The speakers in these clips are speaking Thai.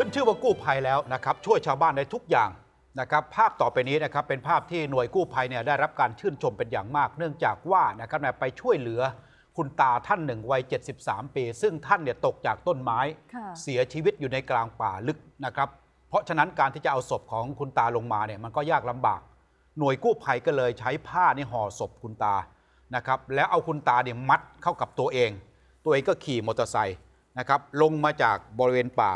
ขึ้นชื่อว่ากู้ภัยแล้วนะครับช่วยชาวบ้านในทุกอย่างนะครับภาพต่อไปนี้นะครับเป็นภาพที่หน่วยกู้ภัยเนี่ยได้รับการชื่นชมเป็นอย่างมาก เนื่องจากว่านะครับไปช่วยเหลือคุณตาท่านหนึ่งวัย 73 ปี ซึ่งท่านเนี่ยตกจากต้นไม้เสียชีวิตอยู่ในกลางป่าลึกนะครับเพราะฉะนั้นการที่จะเอาศพของคุณตาลงมาเนี่ยมันก็ยากลำบาก หน่วยกู้ภัยก็เลยใช้ผ้านี่ห่อศพคุณตานะครับแล้วเอาคุณตาเนี่ยมัดเข้ากับตัวเอง ตัวเองก็ขี่มอเตอร์ไซค์นะครับลงมาจากบริเวณป่า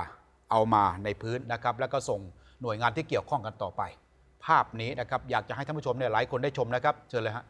เอามาในพื้นนะครับ แล้วก็ส่งหน่วยงานที่เกี่ยวข้องกันต่อไป ภาพนี้นะครับ อยากจะให้ท่านผู้ชมเนี่ยหลายคนได้ชมนะครับเชิญเลยฮะ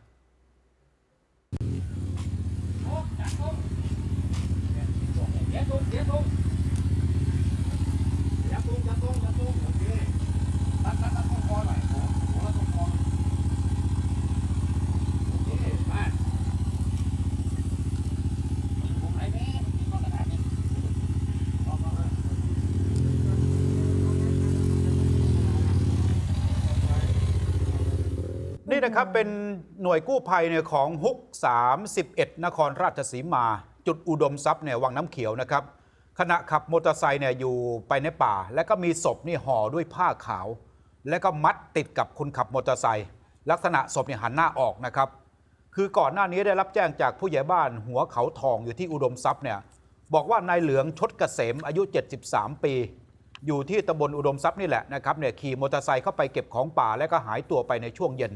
นี่นะครับเป็นหน่วยกู้ภัยเนี่ยของฮุก31 นครราชสีมา จุดอุดมทรัพย์เนี่ยวังน้ำเขียวนะครับขณะขับมอเตอร์ไซค์เนี่ยอยู่ไปในป่า และก็มีศพนี่ห่อด้วยผ้าขาว และก็มัดติดกับคนขับมอเตอร์ไซค์ลักษณะศพเนี่ยหันหน้าออกนะครับคือก่อนหน้านี้ได้รับแจ้งจากผู้ใหญ่บ้านหัวเขาทองอยู่ที่อุดมทรัพย์เนี่ยบอกว่านายเหลืองชดเกษมอายุ 73 ปี อยู่ที่ตำบลอุดมทรัพย์นี่แหละนะครับเนี่ยขี่มอเตอร์ไซค์เข้าไปเก็บของป่า และก็หายตัวไปในช่วงเย็น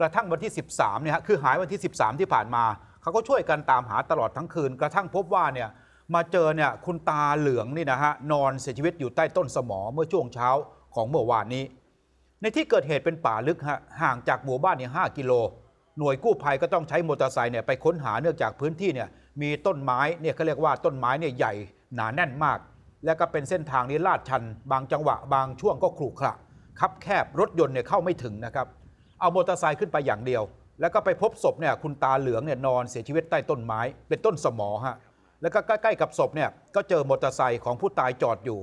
กระทั่งวันที่ 13เนี่ยฮะคือหายวันที่ 13 ที่ผ่านมา เขาก็ช่วยกันตามหาตลอดทั้งคืนกระทั่งพบว่าเนี่ยมาเจอเนี่ยคุณตาเหลืองนี่นะฮะนอนเสียชีวิตอยู่ใต้ต้นสมอเมื่อช่วงเช้าของเมื่อวานนี้ ในที่เกิดเหตุเป็นป่าลึกฮะห่างจากหมู่บ้านเนี่ยหกิโล หน่วยกู้ภัยก็ต้องใช้มอเตอร์ไซค์เนี่ยไปค้นหาเนื่องจากพื้นที่เนี่ยมีต้นไม้เนี่ยเขาเรียกว่าต้นไม้เนี่ยใหญ่หนาแน่นมาก และก็เป็นเส้นทางนี้ลาดชัน บางจังหวะบางช่วงก็ขรุขระคับแคบรถยนต์เนี่ยเข้าไม่ถึงนะครับเอามอเตอร์ไซค์ขึ้นไปอย่างเดียว แล้วก็ไปพบศพเนี่ยคุณตาเหลืองเนี่ยนอนเสียชีวิตใต้ต้นไม้เป็นต้นสมอฮะ แล้วก็ใกล้ๆกับศพเนี่ยก็เจอมอเตอร์ไซค์ของผู้ตายจอดอยู่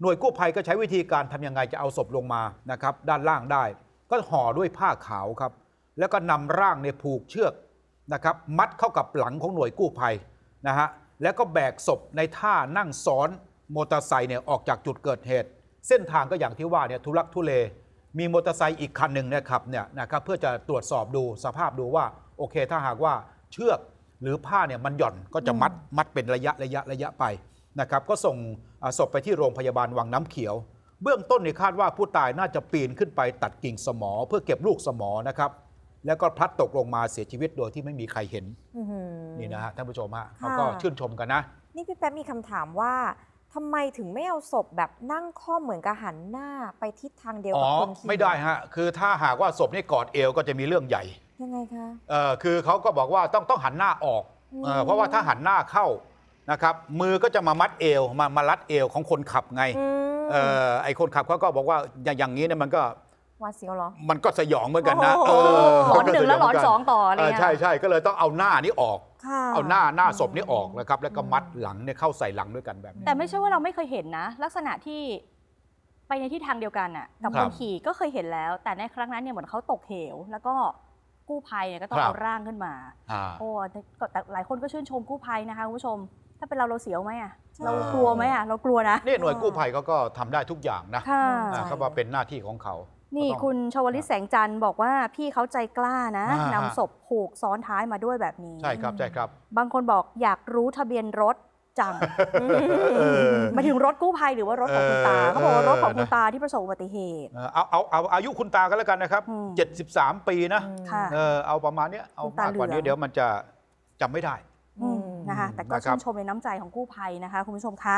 หน่วยกู้ภัยก็ใช้วิธีการทํำยังไง จะเอาศพลงมานะครับด้านล่างได้ ก็ห่อด้วยผ้าขาวครับ แล้วก็นำร่างเนี่ยผูกเชือกนะครับมัดเข้ากับหลังของหน่วยกู้ภัยนะฮะ แล้วก็แบกศพในท่านั่งซ้อนมอเตอร์ไซค์เนี่ยออกจากจุดเกิดเหตุ เส้นทางก็อย่างที่ว่าเนี่ยทุลักทุเลมีมอเตอร์ไซค์อีกคันหนึ่งนะครับเนี่ยนะครับ เพื่อจะตรวจสอบดูสภาพดูว่า โอเคถ้าหากว่าเชือกหรือผ้าเนี่ยมันหย่อนก็จะมัดมัดเป็นระยะระยะระยะไปนะครับ ก็ส่งศพไปที่โรงพยาบาลวังน้ำเขียว เบื้องต้นเนี่ยคาดว่าผู้ตายน่าจะปีนขึ้นไปตัดกิ่งสมอ เพื่อเก็บลูกสมอนะครับ แล้วก็พลัดตกลงมาเสียชีวิตโดยที่ไม่มีใครเห็นนี่นะฮะท่านผู้ชมฮะเขาก็ชื่นชมกันนะ นี่พี่แป๊บมีคำถามว่าทำไมถึงไม่เอาศพแบบนั่งข้อเหมือนกับหันหน้าไปทิศทางเดียวกับคนขี่ไม่ได้ฮะคือถ้าหากว่าศพนี่กอดเอว ก็จะมีเรื่องใหญ่ยังไงคะเอ่อคือเขาก็บอกว่าต้องต้องหันหน้าออก เพราะว่าถ้าหันหน้าเข้านะครับ มือก็จะมามัดเอว มามารัดเอวของคนขับไงเอ่อไอคนขับเขาก็บอกว่าอย่างอย่างนี้เนี่ยมันก็ ว่าเสียวหรอมันก็สยองเหมือนกันนะหลอนหนึ่งแล้วหลอนสองต่ออะไรเอเงี้ยใช่ใช่ก็เลยต้องเอาหน้านี้ออกเอาหน้าหน้าศพนี่ออกนะครับแล้วก็มัดหลังเนี่ยเข้าใส่หลังด้วยกันแบบนี้แต่ไม่ใช่ว่าเราไม่เคยเห็นนะ ลักษณะที่ไปในทิศทางเดียวกันอ่ะกับคนขี่ก็เคยเห็นแล้ว แต่ในครั้งนั้นเนี่ยเหมือนเขาตกเหว แล้วก็กู้ภัยเนี่ยก็ต้องเอาร่างขึ้นมาาโอ้แต่แต่หลายคนก็ชื่นชมกู้ภัยนะคะคุณผู้ชมถ้าเป็นเราเราเสียวไหมอ่ะ เรากลัวไหมอ่ะ เรากลัวนะนี่หน่วยกู้ภัยเขาก็ทำได้ทุกอย่างนะเขาว่าเป็นหน้าที่ของเขานี่คุณชวลิตแสงจันทร์บอกว่าพี่เขาใจกล้านะานำศพผูกซ้อนท้ายมาด้วยแบบนี้ ใช่ครับใช่ครับบางคนบอกอยากรู้ทะเบียนรถจังมาถึงรถกู้ภัยหรือว่ารถของคุณตาเขาบอกว่ารถของคุณตาที่ประสบอุบัติเหตุเอาเอาเอาอายุคุณตากันแล้วกันนะครับ 73 ปีนะ เออเอาประมาณนี้เอามากกว่านี้เดี๋ยวมันจะจำไม่ได้นะคะแต่ก็ชื่นชมในน้ำใจของกู้ภัยนะคะ คุณผู้ชมคะ